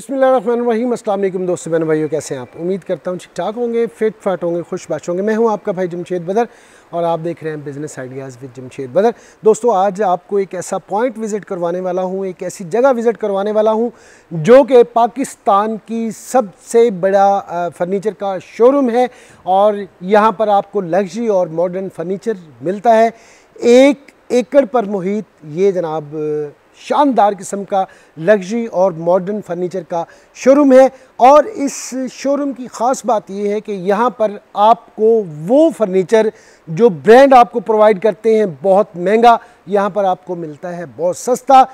बिसमीम अल्लाम दोस्त बहन भाई कैसे हैं आप उम्मीद करता हूँ ठीक ठाक होंगे फिट फाट होंगे खुश बाश होंगे मैं हूँ आपका भाई जमशेद बदर और आप देख रहे हैं बिज़नेस आइडियाज़ विद जमशेद बदर दोस्तों आज आपको एक ऐसा पॉइंट विज़िट करवाने वाला हूँ एक ऐसी जगह विज़िट करवाने वाला हूँ जो कि पाकिस्तान की सबसे बड़ा फर्नीचर का शोरूम है और यहाँ पर आपको लग्जरी और मॉडर्न फर्नीचर मिलता है एक एकड़ पर मुहित ये जनाब शानदार किस्म का लग्जरी और मॉडर्न फर्नीचर का शोरूम है और इस शोरूम की ख़ास बात यह है कि यहाँ पर आपको वो फर्नीचर जो ब्रांड आपको प्रोवाइड करते हैं बहुत महंगा यहाँ पर आपको मिलता है बहुत सस्ता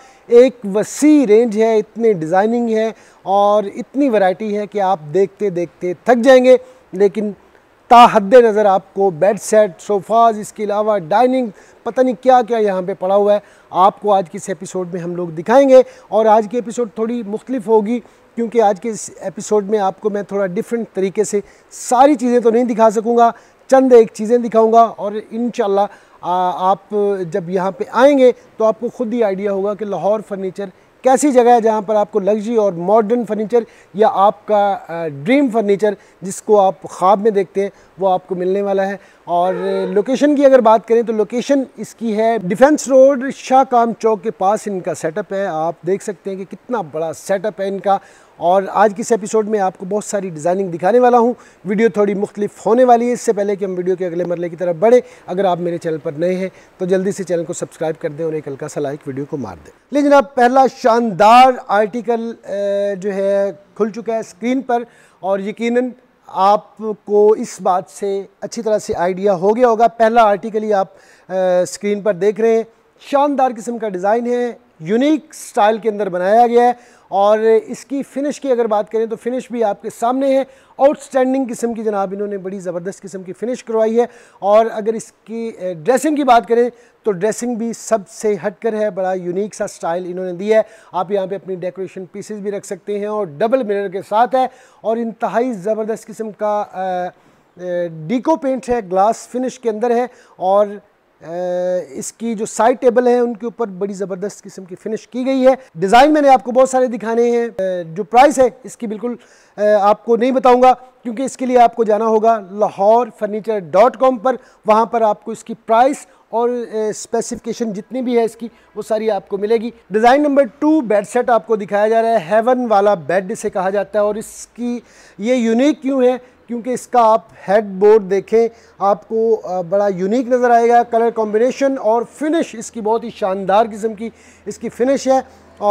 एक वसी रेंज है इतनी डिज़ाइनिंग है और इतनी वैरायटी है कि आप देखते देखते थक जाएंगे लेकिन ताहद नज़र आपको बेड सेट सोफ़ाज़ इसके अलावा डाइनिंग पता नहीं क्या क्या यहाँ पे पड़ा हुआ है आपको आज के इस एपिसोड में हम लोग दिखाएंगे और आज की एपिसोड थोड़ी मुख्तलिफ होगी क्योंकि आज के इस एपिसोड में आपको मैं थोड़ा डिफरेंट तरीके से सारी चीज़ें तो नहीं दिखा सकूँगा चंद एक चीज़ें दिखाऊँगा और इन आप जब यहाँ पर आएँगे तो आपको ख़ुद ही आइडिया होगा कि लाहौर फर्नीचर कैसी जगह है जहाँ पर आपको लग्जरी और मॉडर्न फर्नीचर या आपका ड्रीम फर्नीचर जिसको आप ख्वाब में देखते हैं वो आपको मिलने वाला है और लोकेशन की अगर बात करें तो लोकेशन इसकी है डिफेंस रोड शाह काम चौक के पास इनका सेटअप है आप देख सकते हैं कि कितना बड़ा सेटअप है इनका और आज किस एपिसोड में आपको बहुत सारी डिज़ाइनिंग दिखाने वाला हूँ वीडियो थोड़ी मुख्तलिफ होने वाली है इससे पहले कि हम वीडियो के अगले मरले की तरफ बढ़े अगर आप मेरे चैनल पर नए हैं तो जल्दी से चैनल को सब्सक्राइब कर दें और एक हल्का सा लाइक वीडियो को मार दें लेकिन अब पहला शानदार आर्टिकल जो है खुल चुका है स्क्रीन पर और यकीन आपको इस बात से अच्छी तरह से आइडिया हो गया होगा पहला आर्टिकल ही आप स्क्रीन पर देख रहे हैं शानदार किस्म का डिज़ाइन है यूनिक स्टाइल के अंदर बनाया गया है और इसकी फ़िनिश की अगर बात करें तो फिनिश भी आपके सामने है आउटस्टैंडिंग किस्म की जनाब इन्होंने बड़ी ज़बरदस्त किस्म की फ़िनिश करवाई है और अगर इसकी ड्रेसिंग की बात करें तो ड्रेसिंग भी सबसे हटकर है बड़ा यूनिक सा स्टाइल इन्होंने दिया है आप यहाँ पे अपनी डेकोरेशन पीसेस भी रख सकते हैं और डबल मिरर के साथ है और इंतहाई ज़बरदस्त किस्म का डिको पेंट है ग्लास फिनिश के अंदर है और इसकी जो साइड टेबल है उनके ऊपर बड़ी ज़बरदस्त किस्म की फिनिश की गई है डिज़ाइन मैंने आपको बहुत सारे दिखाने हैं जो प्राइस है इसकी बिल्कुल आपको नहीं बताऊंगा क्योंकि इसके लिए आपको जाना होगा लाहौर फर्नीचर डॉट कॉम पर वहाँ पर आपको इसकी प्राइस और स्पेसिफिकेशन जितनी भी है इसकी वो सारी आपको मिलेगी design number two bed set आपको दिखाया जा रहा है हेवन वाला बेड इसे कहा जाता है और इसकी ये यूनिक क्यों है क्योंकि इसका आप हेड बोर्ड देखें आपको बड़ा यूनिक नज़र आएगा कलर कॉम्बिनेशन और फिनिश इसकी बहुत ही शानदार किस्म की इसकी फिनिश है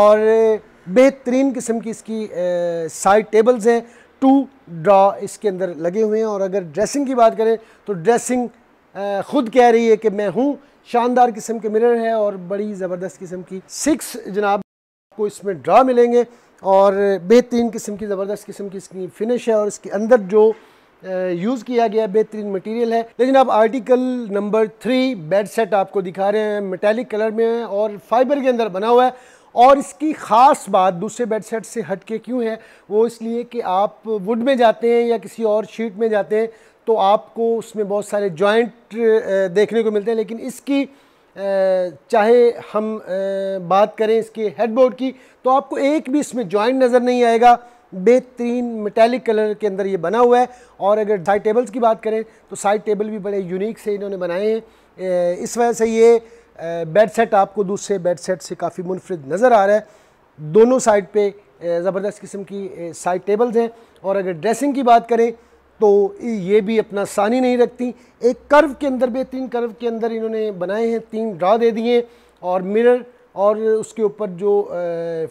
और बेहतरीन किस्म की इसकी साइड टेबल्स हैं टू ड्रा इसके अंदर लगे हुए हैं और अगर ड्रेसिंग की बात करें तो ड्रेसिंग ख़ुद कह रही है कि मैं हूँ शानदार किस्म के मिरर है और बड़ी ज़बरदस्त किस्म की सिक्स जनाब को इसमें ड्रा मिलेंगे और बेहतरीन किस्म की ज़बरदस्त किस्म की इसकी फिनिश है और इसके अंदर जो यूज़ किया गया बेहतरीन मटेरियल है लेकिन आप article number three bed set आपको दिखा रहे हैं मेटेलिक कलर में है और फाइबर के अंदर बना हुआ है और इसकी ख़ास बात दूसरे बेड सेट से हट के क्यों है वो इसलिए कि आप वुड में जाते हैं या किसी और शीट में जाते हैं तो आपको उसमें बहुत सारे जॉइंट देखने को मिलते हैं लेकिन इसकी चाहे हम बात करें इसके हेडबोर्ड की तो आपको एक भी इसमें जॉइंट नज़र नहीं आएगा बेहतरीन मेटेलिक कलर के अंदर ये बना हुआ है और अगर साइड टेबल्स की बात करें तो साइड टेबल भी बड़े यूनिक से इन्होंने बनाए हैं इस वजह से ये बेड सेट आपको दूसरे बेड सेट से काफ़ी मुनफरद नज़र आ रहा है दोनों साइड पे ज़बरदस्त किस्म की साइड टेबल्स हैं और अगर ड्रेसिंग की बात करें तो ये भी अपना सानी नहीं रखती एक कर्व के अंदर बेहतरीन कर्व के अंदर इन्होंने बनाए हैं तीन ड्रा दे दिए और मिरर और उसके ऊपर जो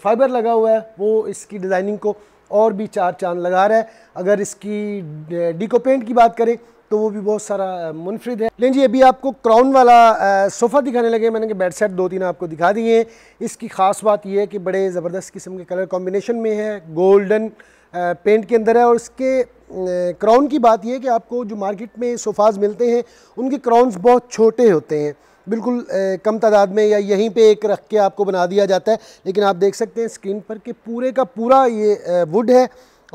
फाइबर लगा हुआ है वो इसकी डिज़ाइनिंग को और भी चार चांद लगा रहा है अगर इसकी डिको पेंट की बात करें तो वो भी बहुत सारा मुनफरद है लेकिन जी अभी आपको क्राउन वाला सोफ़ा दिखाने लगे मैंने कि बेड सेट दो तीन आपको दिखा दिए हैं इसकी ख़ास बात यह है कि बड़े ज़बरदस्त किस्म के कलर कॉम्बिनेशन में है गोल्डन पेंट के अंदर है और इसके क्राउन की बात यह कि आपको जो मार्केट में सोफ़ाज मिलते हैं उनके क्राउन्स बहुत छोटे होते हैं बिल्कुल कम तादाद में या यहीं पे एक रख के आपको बना दिया जाता है लेकिन आप देख सकते हैं स्क्रीन पर कि पूरे का पूरा ये वुड है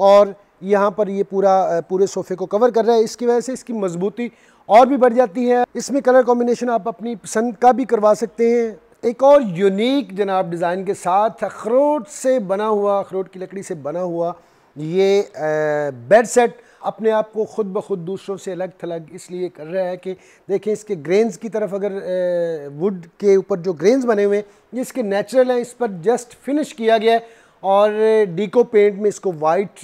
और यहाँ पर ये पूरा पूरे सोफ़े को कवर कर रहा है इसकी वजह से इसकी मजबूती और भी बढ़ जाती है इसमें कलर कॉम्बिनेशन आप अपनी पसंद का भी करवा सकते हैं एक और यूनिक जनाब डिज़ाइन के साथ अखरोट से बना हुआ अखरोट की लकड़ी से बना हुआ ये बेड सेट अपने आप को ख़ुद ब खुद दूसरों से अलग थलग इसलिए कर रहा है कि देखें इसके ग्रेन्स की तरफ अगर वुड के ऊपर जो ग्रेन्स बने हुए हैं ये इसके नेचुरल हैं इस पर जस्ट फिनिश किया गया है और डीको पेंट में इसको वाइट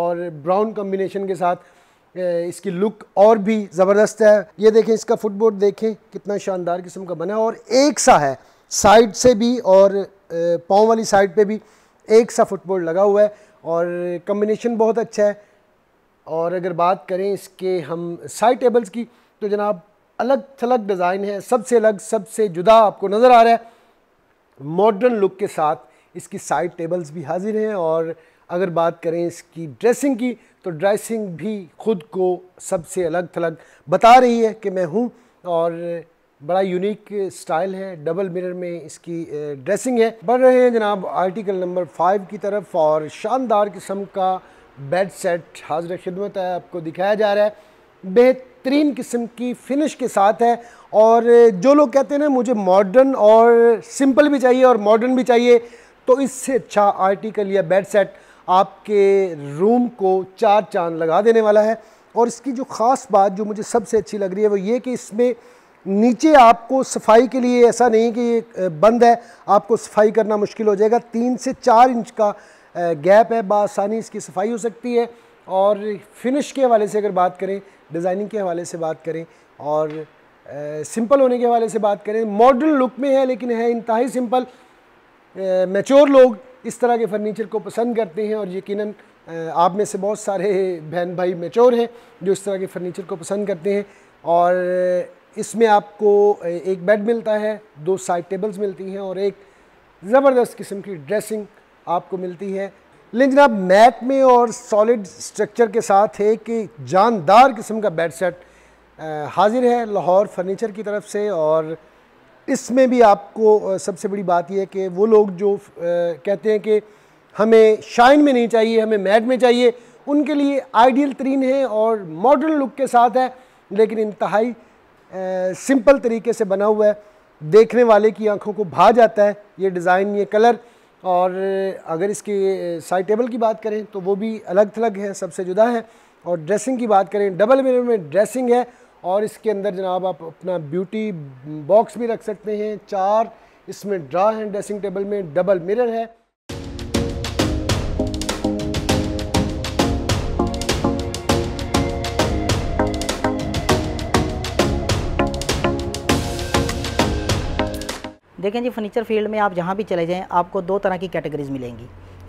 और ब्राउन कम्बिनेशन के साथ इसकी लुक और भी ज़बरदस्त है ये देखें इसका फुटबोर्ड देखें कितना शानदार किस्म का बना है और एक सा है साइड से भी और पाँव वाली साइड पर भी एक सा फुटबोर्ड लगा हुआ है और कम्बिनेशन बहुत अच्छा है और अगर बात करें इसके हम साइड टेबल्स की तो जनाब अलग थलग डिज़ाइन है सबसे अलग सबसे जुदा आपको नज़र आ रहा है मॉडर्न लुक के साथ इसकी साइड टेबल्स भी हाजिर हैं और अगर बात करें इसकी ड्रेसिंग की तो ड्रेसिंग भी ख़ुद को सबसे अलग थलग बता रही है कि मैं हूँ और बड़ा यूनिक स्टाइल है डबल मिरर में इसकी ड्रेसिंग है बढ़ रहे हैं जनाब आर्टिकल नंबर फाइव की तरफ और शानदार किस्म का बेड सेट हाजिर खिदमत है आपको दिखाया जा रहा है बेहतरीन किस्म की फिनिश के साथ है और जो लोग कहते हैं ना मुझे मॉडर्न और सिंपल भी चाहिए और मॉडर्न भी चाहिए तो इससे अच्छा आर्टिकल या बेड सेट आपके रूम को चार चांद लगा देने वाला है और इसकी जो ख़ास बात जो मुझे सबसे अच्छी लग रही है वो ये कि इसमें नीचे आपको सफाई के लिए ऐसा नहीं कि ये बंद है आपको सफाई करना मुश्किल हो जाएगा तीन से चार इंच का गैप है बसानी इसकी सफाई हो सकती है और फिनिश के हवाले से अगर बात करें डिज़ाइनिंग के हवाले से बात करें और सिंपल होने के हवाले से बात करें मॉडर्न लुक में है लेकिन है इंतहाई सिंपल मेच्योर लोग इस तरह के फर्नीचर को पसंद करते हैं और यकीनन आप में से बहुत सारे बहन भाई मेच्योर हैं जो इस तरह के फर्नीचर को पसंद करते हैं और इसमें आपको एक बेड मिलता है दो साइड टेबल्स मिलती हैं और एक ज़बरदस्त किस्म की ड्रेसिंग आपको मिलती है लेकिन जनाब मैट में और सॉलिड स्ट्रक्चर के साथ एक जानदार किस्म का बेड सेट हाजिर है लाहौर फर्नीचर की तरफ से और इसमें भी आपको सबसे बड़ी बात यह है कि वो लोग जो कहते हैं कि हमें शाइन में नहीं चाहिए हमें मैट में चाहिए उनके लिए आइडियल तरीन है और मॉडर्न लुक के साथ है लेकिन इंतहाई सिंपल तरीके से बना हुआ है देखने वाले की आंखों को भा जाता है ये डिज़ाइन ये कलर और अगर इसके साइड टेबल की बात करें तो वो भी अलग थलग है सबसे जुदा है और ड्रेसिंग की बात करें डबल मिरर में ड्रेसिंग है और इसके अंदर जनाब आप अपना ब्यूटी बॉक्स भी रख सकते हैं चार इसमें ड्रा है ड्रेसिंग टेबल में डबल मिरर है देखें जी फर्नीचर फील्ड में आप जहाँ भी चले जाएँ आपको दो तरह की कैटेगरीज़ मिलेंगी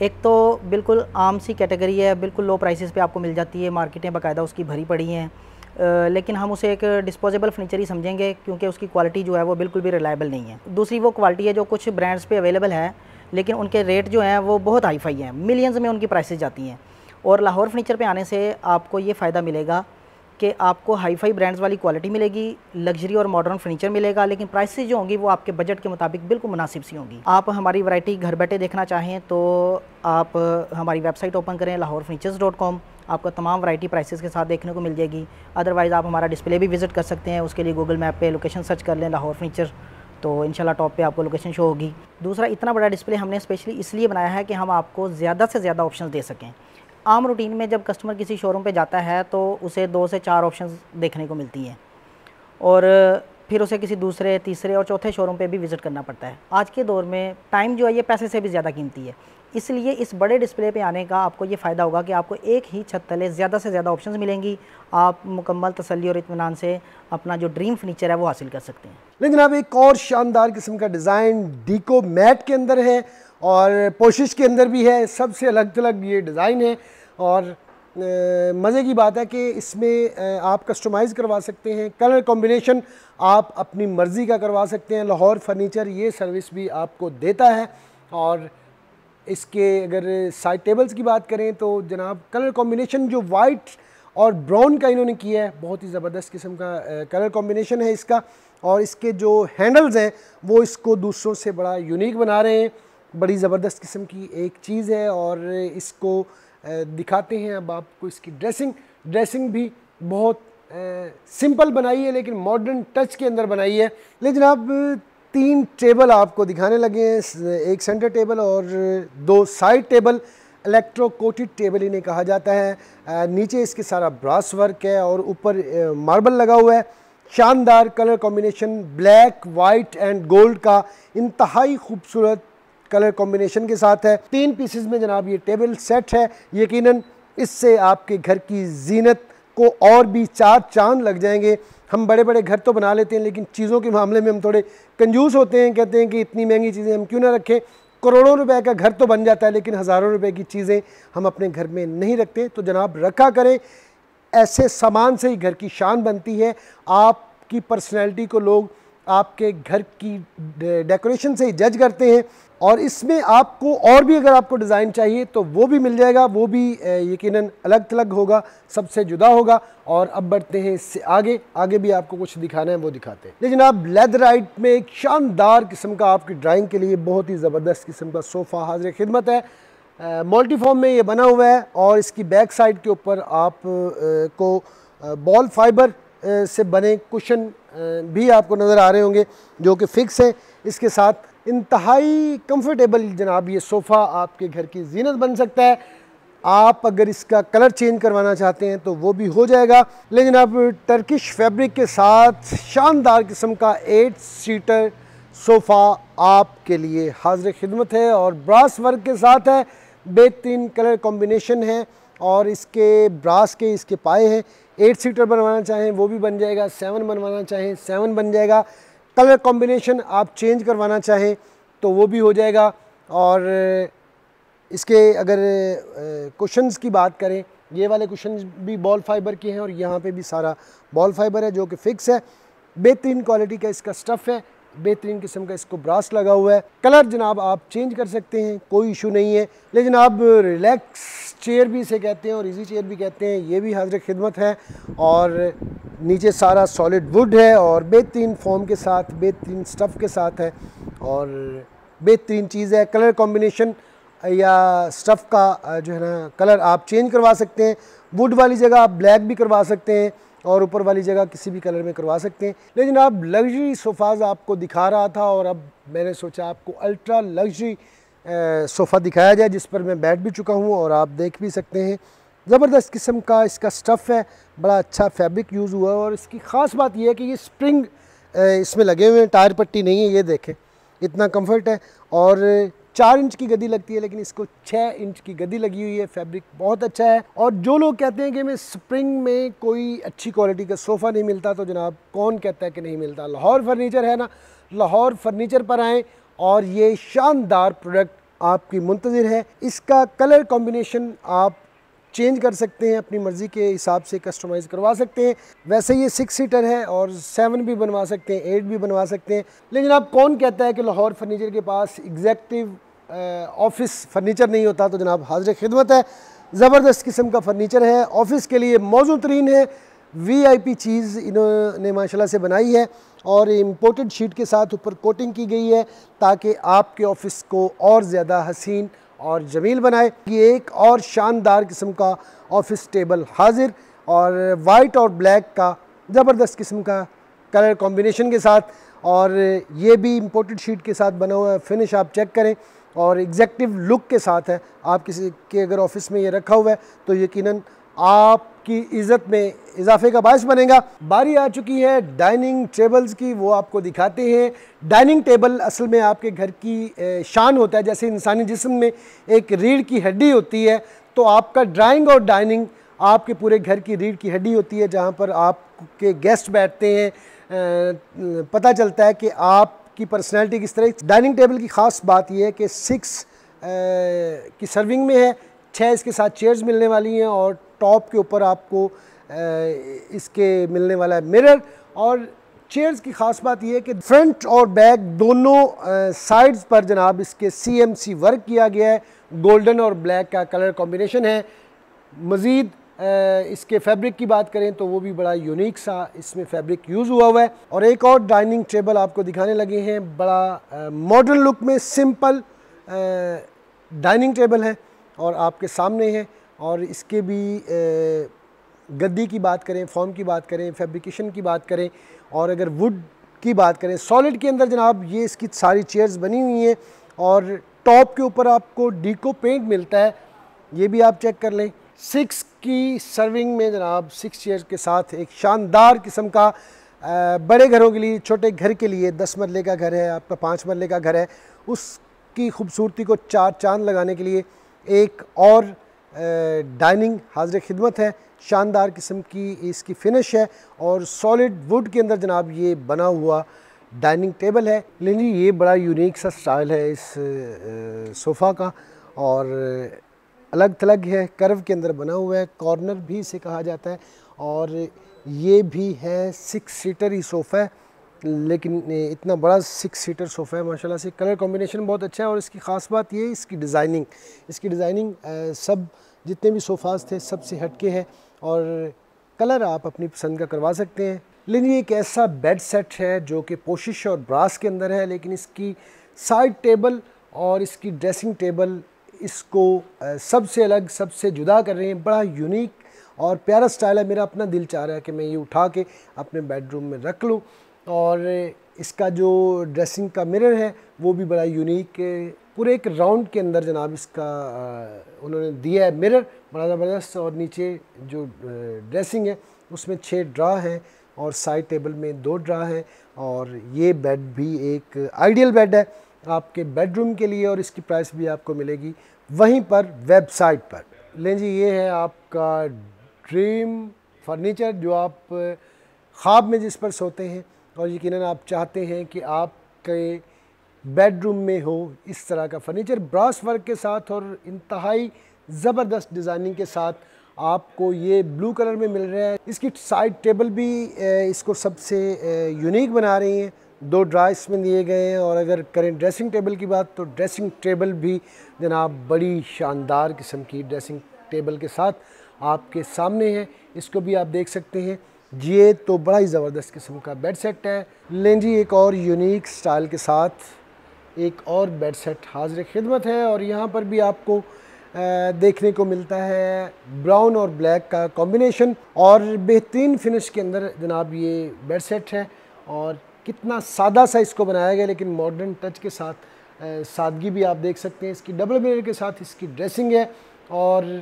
एक तो बिल्कुल आम सी कैटेगरी है बिल्कुल लो प्राइसेस पे आपको मिल जाती है मार्केटें बाकायदा उसकी भरी पड़ी हैं लेकिन हम उसे एक डिस्पोजेबल फर्नीचर ही समझेंगे क्योंकि उसकी क्वालिटी जो है वो बिल्कुल भी रिलायबल नहीं है दूसरी वो क्वालिटी है जो कुछ ब्रांड्स पे अवेलेबल है लेकिन उनके रेट जो हैं वो बहुत हाई फाई हैं मिलियंस में उनकी प्राइसेज जाती हैं और लाहौर फर्नीचर पर आने से आपको ये फ़ायदा मिलेगा कि आपको हाईफाई ब्रांड्स वाली क्वालिटी मिलेगी लग्जरी और मॉडर्न फर्नीचर मिलेगा लेकिन प्राइस जो होंगी वो आपके बजट के मुताबिक बिल्कुल मुनासिब सी होंगी आप हमारी वैरायटी घर बैठे देखना चाहें तो आप हमारी वेबसाइट ओपन करें लाहौर फर्नीचर्स डॉट कॉम आपको तमाम वैरायटी प्राइसेस के साथ देखने को मिल जाएगी अदरवाइज़ आप हमारा डिस्प्ले भी विजिट कर सकते हैं उसके लिए गूगल मैप पर लोकेशन सर्च कर लें लाहौर फर्नीचर तो इंशाल्लाह टॉप पे आपको लोकेशन शो होगी दूसरा इतना बड़ा डिस्प्ले हमने स्पेशली इसलिए बनाया है कि हम आपको ज़्यादा से ज़्यादा ऑप्शन दे सकें आम रूटीन में जब कस्टमर किसी शोरूम पे जाता है तो उसे दो से चार ऑप्शन देखने को मिलती हैं और फिर उसे किसी दूसरे तीसरे और चौथे शोरूम पे भी विज़िट करना पड़ता है आज के दौर में टाइम जो है ये पैसे से भी ज़्यादा कीमती है इसलिए इस बड़े डिस्प्ले पे आने का आपको ये फ़ायदा होगा कि आपको एक ही छत तले ज़्यादा से ज़्यादा ऑप्शंस मिलेंगी आप मुकम्मल तसली और इतमान से अपना जो ड्रीम फर्नीचर है वो हासिल कर सकते हैं लेकिन अब एक और शानदार किस्म का डिज़ाइन डीको मैट के अंदर है और पोशिश के अंदर भी है सबसे अलग थलग ये डिज़ाइन है और मज़े की बात है कि इसमें आप कस्टमाइज़ करवा सकते हैं कलर कॉम्बिनेशन आप अपनी मर्ज़ी का करवा सकते हैं लाहौर फर्नीचर ये सर्विस भी आपको देता है और इसके अगर साइड टेबल्स की बात करें तो जनाब कलर कॉम्बिनेशन जो वाइट और ब्राउन का इन्होंने किया है बहुत ही ज़बरदस्त किस्म का कलर कॉम्बिनेशन है इसका और इसके जो हैंडल्स हैं वो इसको दूसरों से बड़ा यूनिक बना रहे हैं बड़ी ज़बरदस्त किस्म की एक चीज़ है और इसको दिखाते हैं अब आपको इसकी ड्रेसिंग ड्रेसिंग भी बहुत सिंपल बनाई है लेकिन मॉडर्न टच के अंदर बनाई है लेकिन आप तीन टेबल आपको दिखाने लगे हैं एक सेंटर टेबल और दो साइड टेबल इलेक्ट्रो टेबल इन्हें कहा जाता है नीचे इसके सारा ब्रास वर्क है और ऊपर मार्बल लगा हुआ है शानदार colour combination black white and gold का इंतहाई खूबसूरत कलर कॉम्बिनेशन के साथ है तीन पीसेज में जनाब ये टेबल सेट है यकीन इससे आपके घर की जीनत को और भी चार चांद लग जाएंगे हम बड़े बड़े घर तो बना लेते हैं लेकिन चीज़ों के मामले में हम थोड़े कंजूस होते हैं कहते हैं कि इतनी महंगी चीज़ें हम क्यों ना रखें करोड़ों रुपए का घर तो बन जाता है लेकिन हज़ारों रुपए की चीज़ें हम अपने घर में नहीं रखते तो जनाब रखा करें ऐसे सामान से ही घर की शान बनती है आपकी पर्सनैलिटी को लोग आपके घर की डेकोरेशन से ही जज करते हैं और इसमें आपको और भी अगर आपको डिज़ाइन चाहिए तो वो भी मिल जाएगा वो भी यकीन अलग थलग होगा सबसे जुदा होगा और अब बढ़ते हैं इससे आगे आगे भी आपको कुछ दिखाना है वो दिखाते हैं लेकिन आप लेदराइट में एक शानदार किस्म का आपकी ड्राइंग के लिए बहुत ही ज़बरदस्त किस्म का सोफ़ा हाजिर खिदमत है मल्टीफॉर्म में ये बना हुआ है और इसकी बैक साइड के ऊपर आप को बॉल फाइबर से बने कुशन भी आपको नज़र आ रहे होंगे जो कि फ़िक्स है इसके साथ इंतहाई कंफर्टेबल जनाब ये सोफ़ा आपके घर की जीनत बन सकता है आप अगर इसका कलर चेंज करवाना चाहते हैं तो वो भी हो जाएगा लेकिन अब टर्किश फैब्रिक के साथ शानदार किस्म का एट सीटर सोफ़ा आपके लिए हाजिर खिदमत है और ब्रास वर्क के साथ है बेहतरीन कलर कॉम्बिनेशन है और इसके ब्रास के इसके पाए हैं एट सीटर बनवाना चाहें वो भी बन जाएगा सेवन बनवाना चाहें सेवन बन जाएगा कलर कॉम्बिनेशन आप चेंज करवाना चाहें तो वो भी हो जाएगा और इसके अगर क्वेश्चन की बात करें ये वाले क्वेश्चन भी बॉल फाइबर के हैं और यहाँ पे भी सारा बॉल फाइबर है जो कि फ़िक्स है बेहतरीन क्वालिटी का इसका स्टफ़ है बेहतरीन किस्म का इसको ब्रास लगा हुआ है कलर जनाब आप चेंज कर सकते हैं कोई इशू नहीं है लेकिन आप रिलैक्स चेयर भी इसे कहते हैं और इजी चेयर भी कहते हैं ये भी हाजिर खिदमत है और नीचे सारा सॉलिड वुड है और बेहतरीन फॉर्म के साथ बेहतरीन स्टफ़ के साथ है और बेहतरीन चीज़ है कलर कॉम्बिनेशन या स्टफ़ का जो है ना कलर आप चेंज करवा सकते हैं वुड वाली जगह आप ब्लैक भी करवा सकते हैं और ऊपर वाली जगह किसी भी कलर में करवा सकते हैं लेकिन आप लग्जरी सोफ़ाज़ आपको दिखा रहा था और अब मैंने सोचा आपको अल्ट्रा लग्जरी सोफ़ा दिखाया जाए जिस पर मैं बैठ भी चुका हूँ और आप देख भी सकते हैं ज़बरदस्त किस्म का इसका स्टफ़ है बड़ा अच्छा फैब्रिक यूज़ हुआ है और इसकी ख़ास बात यह है कि ये स्प्रिंग इसमें लगे हुए हैं टायर पट्टी नहीं है ये देखें इतना कम्फर्ट है और चार इंच की गदी लगती है लेकिन इसको छः इंच की गदी लगी हुई है फैब्रिक बहुत अच्छा है और जो लोग कहते हैं कि हमें स्प्रिंग में कोई अच्छी क्वालिटी का सोफ़ा नहीं मिलता तो जनाब कौन कहता है कि नहीं मिलता लाहौर फर्नीचर है ना लाहौर फर्नीचर पर आएँ और ये शानदार प्रोडक्ट आपकी मुंतज़र है इसका कलर कॉम्बिनेशन आप चेंज कर सकते हैं अपनी मर्ज़ी के हिसाब से कस्टमाइज़ करवा सकते हैं वैसे ये सिक्स सीटर है और सेवन भी बनवा सकते हैं एट भी बनवा सकते हैं लेकिन आप कौन कहता है कि लाहौर फर्नीचर के पास एग्जैक्टिव ऑफिस फर्नीचर नहीं होता तो जनाब हाजिर खिदमत है ज़बरदस्त किस्म का फर्नीचर है ऑफिस के लिए मौजू तरीन है वीआईपी चीज़ इन्होंने माशाल्लाह से बनाई है और इम्पोर्टेड शीट के साथ ऊपर कोटिंग की गई है ताकि आपके ऑफिस को और ज़्यादा हसीन और जमील बनाए ये एक और शानदार किस्म का ऑफिस टेबल हाजिर और वाइट और ब्लैक का ज़बरदस्त किस्म का कलर कॉम्बिनेशन के साथ और ये भी इम्पोर्टेड शीट के साथ बना हुआ है फिनिश आप चेक करें और एग्जैक्टिव लुक के साथ है आप किसी के अगर ऑफिस में ये रखा हुआ है तो यकीनन आप की इज़्ज़त में इजाफे का बायस बनेगा बारी आ चुकी है डाइनिंग टेबल्स की वो आपको दिखाते हैं डाइनिंग टेबल असल में आपके घर की शान होता है जैसे इंसानी जिसम में एक रीढ़ की हड्डी होती है तो आपका ड्राइंग और डाइनिंग आपके पूरे घर की रीढ़ की हड्डी होती है जहाँ पर आपके गेस्ट बैठते हैं पता चलता है कि आपकी पर्सनैलिटी किस तरह डाइनिंग टेबल की ख़ास बात यह है कि सिक्स की सर्विंग में है छः इसके साथ चेयर्स मिलने वाली हैं और टॉप के ऊपर आपको इसके मिलने वाला है मिरर और चेयर्स की ख़ास बात यह है कि फ्रंट और बैक दोनों साइड्स पर जनाब इसके सीएमसी वर्क किया गया है गोल्डन और ब्लैक का कलर कॉम्बिनेशन है मज़ीद इसके फैब्रिक की बात करें तो वो भी बड़ा यूनिक सा इसमें फैब्रिक यूज़ हुआ हुआ है और एक और डाइनिंग टेबल आपको दिखाने लगे हैं बड़ा मॉडर्न लुक में सिंपल डाइनिंग टेबल है और आपके सामने है और इसके भी गद्दी की बात करें फॉर्म की बात करें फैब्रिकेशन की बात करें और अगर वुड की बात करें सॉलिड के अंदर जनाब ये इसकी सारी चेयर्स बनी हुई हैं और टॉप के ऊपर आपको डीको पेंट मिलता है ये भी आप चेक कर लें सिक्स की सर्विंग में जनाब सिक्स चेयर के साथ एक शानदार किस्म का बड़े घरों के लिए छोटे घर के लिए दस मरले का घर है आपका पाँच मरले का घर है उसकी खूबसूरती को चार चांद लगाने के लिए एक और डाइनिंग हाजिर खिदमत है शानदार किस्म की इसकी फिनिश है और सॉलिड वुड के अंदर जनाब ये बना हुआ डाइनिंग टेबल है लेकिन जी ये बड़ा यूनिक सा स्टाइल है इस सोफ़ा का और अलग थलग है कर्व के अंदर बना हुआ है कॉर्नर भी इसे कहा जाता है और ये भी है सिक्स सीटर ही सोफ़ा है लेकिन इतना बड़ा सिक्स सीटर सोफ़ा है माशाल्लाह से कलर कॉम्बिनेशन बहुत अच्छा है और इसकी ख़ास बात ये इसकी डिज़ाइनिंग इसकी डिज़ाइनिंग सब जितने भी सोफ़ाज थे सब से हटके हैं और कलर आप अपनी पसंद का करवा सकते हैं लेकिन ये एक ऐसा बेड सेट है जो कि पोशिश और ब्रास के अंदर है लेकिन इसकी साइड टेबल और इसकी ड्रेसिंग टेबल इसको सबसे अलग सबसे जुदा कर रहे हैं बड़ा यूनिक और प्यारा स्टाइल है मेरा अपना दिल चाह रहा है कि मैं ये उठा के अपने बेडरूम में रख लूँ और इसका जो ड्रेसिंग का मिरर है वो भी बड़ा यूनिक पूरे एक राउंड के अंदर जनाब इसका उन्होंने दिया है मिरर बड़ा ज़बरदस्त और नीचे जो ड्रेसिंग है उसमें छः ड्रा हैं और साइड टेबल में दो ड्रा हैं और ये बेड भी एक आइडियल बेड है आपके बेडरूम के लिए और इसकी प्राइस भी आपको मिलेगी वहीं पर वेबसाइट पर लें जी ये है आपका ड्रीम फर्नीचर जो आप ख्वाब में जिस पर सोते हैं और यकीन आप चाहते हैं कि आपके बेडरूम में हो इस तरह का फर्नीचर ब्रास वर्क के साथ और इंतहाई ज़बरदस्त डिज़ाइनिंग के साथ आपको ये ब्लू कलर में मिल रहा है इसकी साइड टेबल भी इसको सबसे यूनिक बना रही हैं दो ड्राइस में दिए गए हैं और अगर करें ड्रेसिंग टेबल की बात तो ड्रेसिंग टेबल भी जनाब बड़ी शानदार किस्म की ड्रेसिंग टेबल के साथ आपके सामने है इसको भी आप देख सकते हैं ये तो बड़ा ही ज़बरदस्त किस्म का बेड सेट है लें जी एक और यूनिक स्टाइल के साथ एक और बेड सेट हाजिर खिदमत है और यहाँ पर भी आपको देखने को मिलता है ब्राउन और ब्लैक का कॉम्बिनेशन और बेहतरीन फिनिश के अंदर जनाब ये बेड सेट है और कितना सादा सा इसको बनाया गया लेकिन मॉडर्न टच के साथ सादगी भी आप देख सकते हैं इसकी डबल मिरर के साथ इसकी ड्रेसिंग है और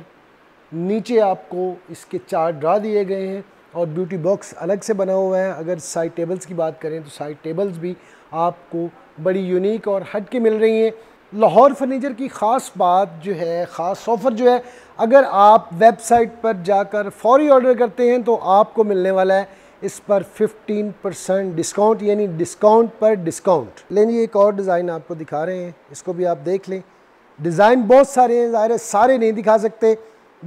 नीचे आपको इसके चार ड्रा दिए गए हैं और ब्यूटी बॉक्स अलग से बना हुआ है अगर साइड टेबल्स की बात करें तो साइड टेबल्स भी आपको बड़ी यूनिक और हट के मिल रही हैं लाहौर फर्नीचर की ख़ास बात जो है ख़ास ऑफ़र जो है अगर आप वेबसाइट पर जाकर फौरी ऑर्डर करते हैं तो आपको मिलने वाला है इस पर 15 परसेंट डिस्काउंट यानी डिस्काउंट पर डिस्काउंट लेंगे एक और डिज़ाइन आपको दिखा रहे हैं इसको भी आप देख लें डिज़ाइन बहुत सारे हैं ज़ाहिर सारे नहीं दिखा सकते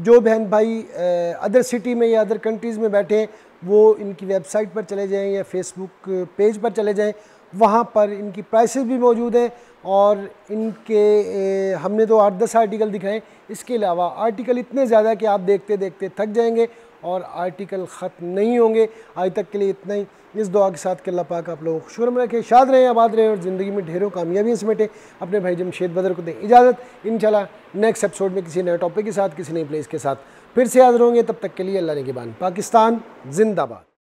जो बहन भाई अदर सिटी में या अदर कंट्रीज़ में बैठे हैं वो इनकी वेबसाइट पर चले जाएं या फेसबुक पेज पर चले जाएं वहाँ पर इनकी प्राइसेस भी मौजूद हैं और इनके हमने तो आठ दस आर्टिकल दिखाए इसके अलावा आर्टिकल इतने ज़्यादा कि आप देखते देखते थक जाएंगे और आर्टिकल ख़त्म नहीं होंगे आज तक के लिए इतना ही इस दुआ के साथ किला पाक आप लोगों को में रखें शाद रहें आबाद रहें और ज़िंदगी में ढेरों कामयाबियाँ समेटें अपने भाई जमशेद बदर को दें इजाज़त इन नेक्स्ट एपिसोड में किसी नए टॉपिक के साथ किसी नई प्लेस के साथ फिर से हाजिर होंगे तब तक के लिए अल्लाह ने के पाकिस्तान जिंदाबाद